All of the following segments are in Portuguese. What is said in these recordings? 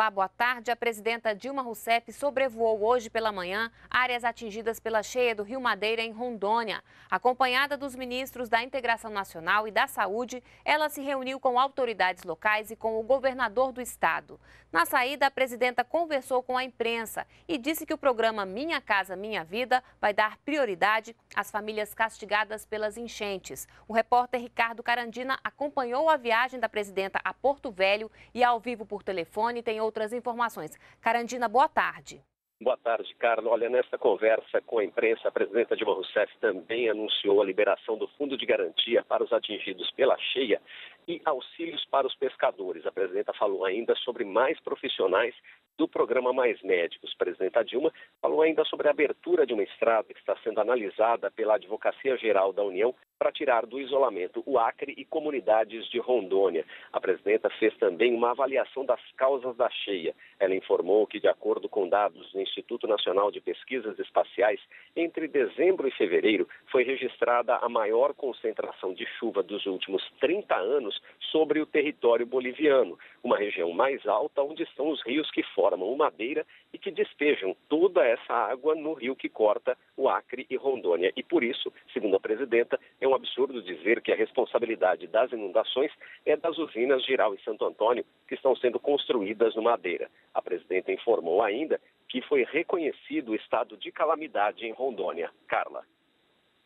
Olá, boa tarde. A presidenta Dilma Rousseff sobrevoou hoje pela manhã áreas atingidas pela cheia do Rio Madeira, em Rondônia. Acompanhada dos ministros da Integração Nacional e da Saúde, ela se reuniu com autoridades locais e com o governador do estado. Na saída, a presidenta conversou com a imprensa e disse que o programa Minha Casa Minha Vida vai dar prioridade às famílias castigadas pelas enchentes. O repórter Ricardo Carandina acompanhou a viagem da presidenta a Porto Velho e, ao vivo por telefone, tem outro outras informações. Carandina, boa tarde. Boa tarde, Carla. Olha, nessa conversa com a imprensa, a presidenta Dilma Rousseff também anunciou a liberação do fundo de garantia para os atingidos pela cheia e auxílios para os pescadores. A presidenta falou ainda sobre mais profissionais do programa Mais Médicos. Presidenta Dilma falou ainda sobre a abertura de uma estrada que está sendo analisada pela Advocacia Geral da União para tirar do isolamento o Acre e comunidades de Rondônia. A presidenta fez também uma avaliação das causas da cheia. Ela informou que, de acordo com dados do Instituto Nacional de Pesquisas Espaciais, entre dezembro e fevereiro foi registrada a maior concentração de chuva dos últimos 30 anos sobre o território boliviano, uma região mais alta onde estão os rios que formam formam uma beira e que despejam toda essa água no rio que corta o Acre e Rondônia. E por isso, segundo a presidenta, é um absurdo dizer que a responsabilidade das inundações é das usinas Giral e Santo Antônio, que estão sendo construídas no Madeira. A presidenta informou ainda que foi reconhecido o estado de calamidade em Rondônia. Carla.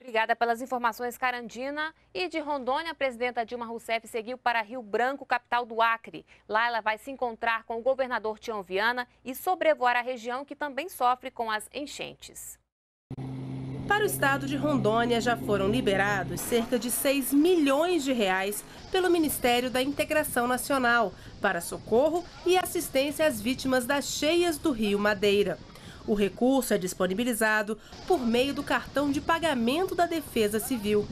Obrigada pelas informações, Carandina. E de Rondônia, a presidenta Dilma Rousseff seguiu para Rio Branco, capital do Acre. Lá ela vai se encontrar com o governador Tião Viana e sobrevoar a região que também sofre com as enchentes. Para o estado de Rondônia já foram liberados cerca de 6 milhões de reais pelo Ministério da Integração Nacional para socorro e assistência às vítimas das cheias do Rio Madeira. O recurso é disponibilizado por meio do cartão de pagamento da Defesa Civil.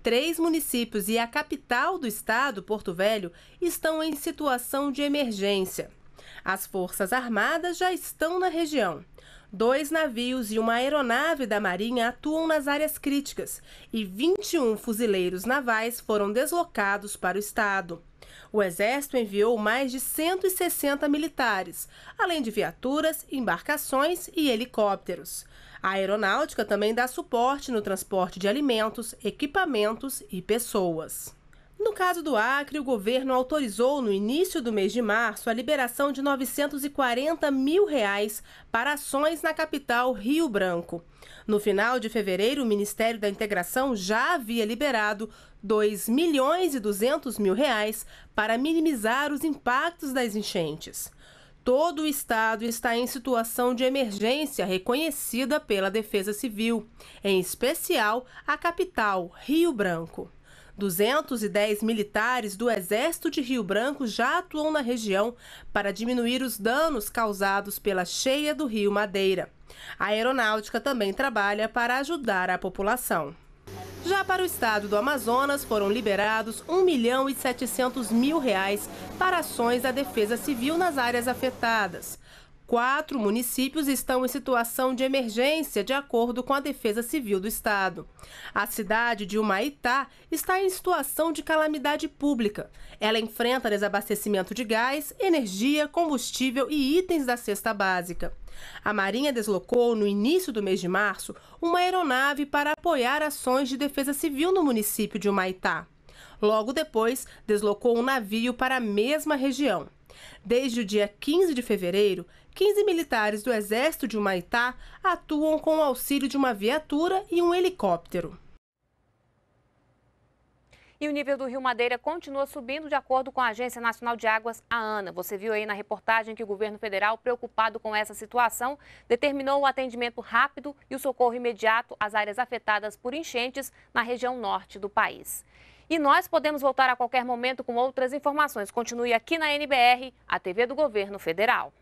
Três municípios e a capital do estado, Porto Velho, estão em situação de emergência. As Forças Armadas já estão na região. Dois navios e uma aeronave da Marinha atuam nas áreas críticas e 21 fuzileiros navais foram deslocados para o estado. O Exército enviou mais de 160 militares, além de viaturas, embarcações e helicópteros. A aeronáutica também dá suporte no transporte de alimentos, equipamentos e pessoas. No caso do Acre, o governo autorizou no início do mês de março a liberação de 940 mil reais para ações na capital Rio Branco. No final de fevereiro, o Ministério da Integração já havia liberado 2 milhões e 200 mil reais para minimizar os impactos das enchentes. Todo o estado está em situação de emergência reconhecida pela Defesa Civil, em especial a capital, Rio Branco. 210 militares do Exército de Rio Branco já atuam na região para diminuir os danos causados pela cheia do Rio Madeira. A aeronáutica também trabalha para ajudar a população. Já para o estado do Amazonas, foram liberados 1 milhão e 700 mil reais para ações da defesa civil nas áreas afetadas. Quatro municípios estão em situação de emergência, de acordo com a Defesa Civil do Estado. A cidade de Humaitá está em situação de calamidade pública. Ela enfrenta desabastecimento de gás, energia, combustível e itens da cesta básica. A Marinha deslocou, no início do mês de março, uma aeronave para apoiar ações de defesa civil no município de Humaitá. Logo depois, deslocou um navio para a mesma região. Desde o dia 15 de fevereiro, 15 militares do Exército de Humaitá atuam com o auxílio de uma viatura e um helicóptero. E o nível do Rio Madeira continua subindo, de acordo com a Agência Nacional de Águas, a ANA. Você viu aí na reportagem que o governo federal, preocupado com essa situação, determinou o atendimento rápido e o socorro imediato às áreas afetadas por enchentes na região norte do país. E nós podemos voltar a qualquer momento com outras informações. Continue aqui na NBR, a TV do Governo Federal.